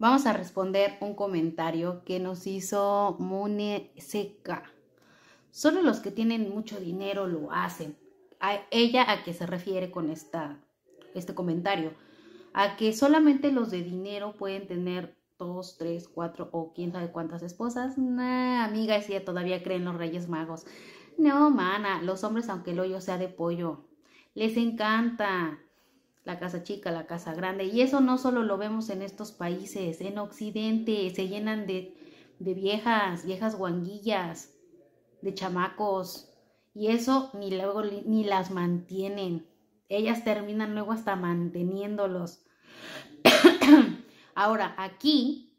Vamos a responder un comentario que nos hizo Mune Seca. Solo los que tienen mucho dinero lo hacen. A ella a qué se refiere con esta, este comentario. A que solamente los de dinero pueden tener dos, tres, cuatro o quién sabe cuántas esposas. Nah, amiga, si todavía creen los Reyes Magos. No, mana, los hombres, aunque el hoyo sea de pollo, les encanta la casa chica, la casa grande. Y eso no solo lo vemos en estos países, en Occidente se llenan de, viejas, viejas guanguillas, de chamacos. Y eso ni luego ni las mantienen. Ellas terminan luego hasta manteniéndolos. Ahora, aquí,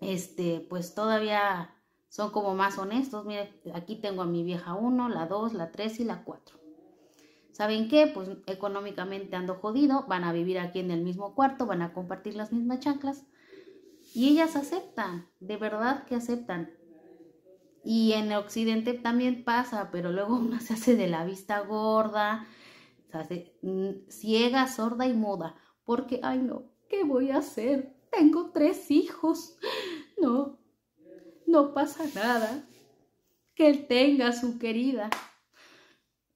este, pues todavía son como más honestos. Mira, aquí tengo a mi vieja 1, la 2, la 3 y la 4. ¿Saben qué? Pues económicamente ando jodido, van a vivir aquí en el mismo cuarto, van a compartir las mismas chanclas. Y ellas aceptan, de verdad que aceptan. Y en Occidente también pasa, pero luego una se hace de la vista gorda, se hace mm, ciega, sorda y muda. Porque, ay no, ¿qué voy a hacer? Tengo tres hijos. No, no pasa nada. Que él tenga a su querida.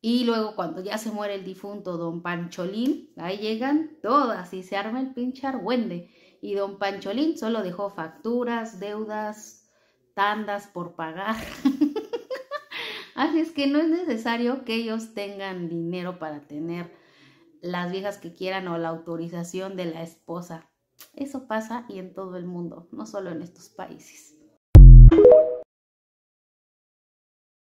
Y luego cuando ya se muere el difunto don Pancholín, ahí llegan todas y se arma el pinche argüende. Y don Pancholín solo dejó facturas, deudas, tandas por pagar. Así es que no es necesario que ellos tengan dinero para tener las viejas que quieran o la autorización de la esposa. Eso pasa y en todo el mundo, no solo en estos países.